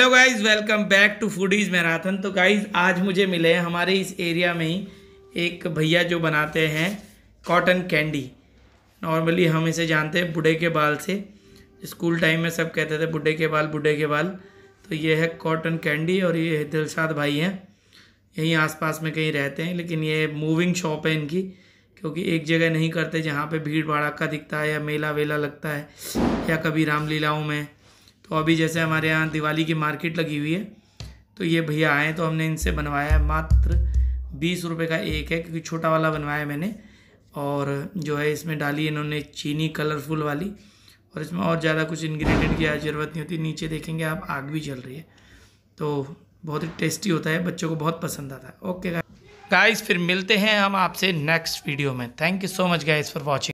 hello guys welcome back to foodies marathon तो guys आज मुझे मिले हमारे इस एरिया में ही एक भैया जो बनाते हैं कॉटन कैंडी नॉर्मली हम इसे जानते हैं बूढ़े के बाल से स्कूल टाइम में सब कहते थे बूढ़े के बाल बूढ़े के बाल तो ये है कॉटन कैंडी और ये दिलसाद भाई हैं यहीं आसपास में कहीं रहते हैं लेकिन ये मूविंग शॉप है इनकी क्योंकि एक जगह नहीं करते जहाँ पर भीड़ का दिखता है या मेला वेला लगता है या कभी रामलीलाओं में तो अभी जैसे हमारे यहाँ दिवाली की मार्केट लगी हुई है तो ये भैया आए तो हमने इनसे बनवाया है मात्र बीस रुपये का एक है क्योंकि छोटा वाला बनवाया मैंने और जो है इसमें डाली इन्होंने चीनी कलरफुल वाली और इसमें और ज़्यादा कुछ इन्ग्रीडियंट की ज़रूरत नहीं होती नीचे देखेंगे आप आग भी जल रही है तो बहुत ही टेस्टी होता है बच्चों को बहुत पसंद आता है ओके गाइस फिर मिलते हैं हम आपसे नेक्स्ट वीडियो में thank you so much guys for watching